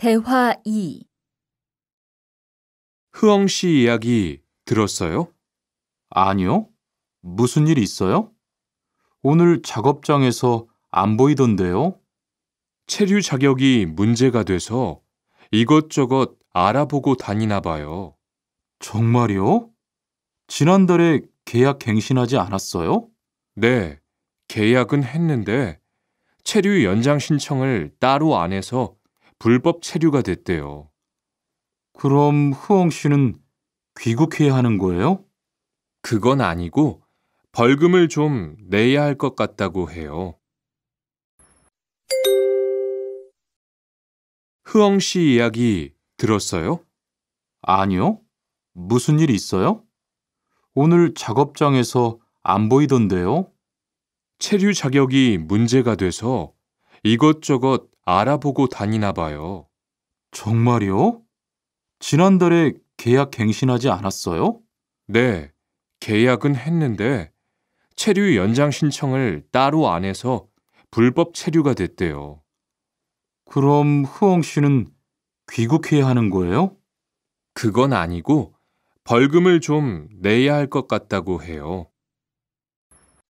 대화 2 흐엉 씨 이야기 들었어요? 아니요. 무슨 일 있어요? 오늘 작업장에서 안 보이던데요? 체류 자격이 문제가 돼서 이것저것 알아보고 다니나 봐요. 정말요? 지난달에 계약 갱신하지 않았어요? 네, 계약은 했는데 체류 연장 신청을 따로 안 해서 불법 체류가 됐대요. 그럼 후엉 씨는 귀국해야 하는 거예요? 그건 아니고 벌금을 좀 내야 할 것 같다고 해요. 흐엉 씨 이야기 들었어요? 아니요. 무슨 일 있어요? 오늘 작업장에서 안 보이던데요? 체류 자격이 문제가 돼서 이것저것 알아보고 다니나 봐요. 정말요 지난달에 계약 갱신하지 않았어요? 네, 계약은 했는데 체류 연장 신청을 따로 안 해서 불법 체류가 됐대요. 그럼 후엉 씨는 귀국해야 하는 거예요? 그건 아니고 벌금을 좀 내야 할 것 같다고 해요.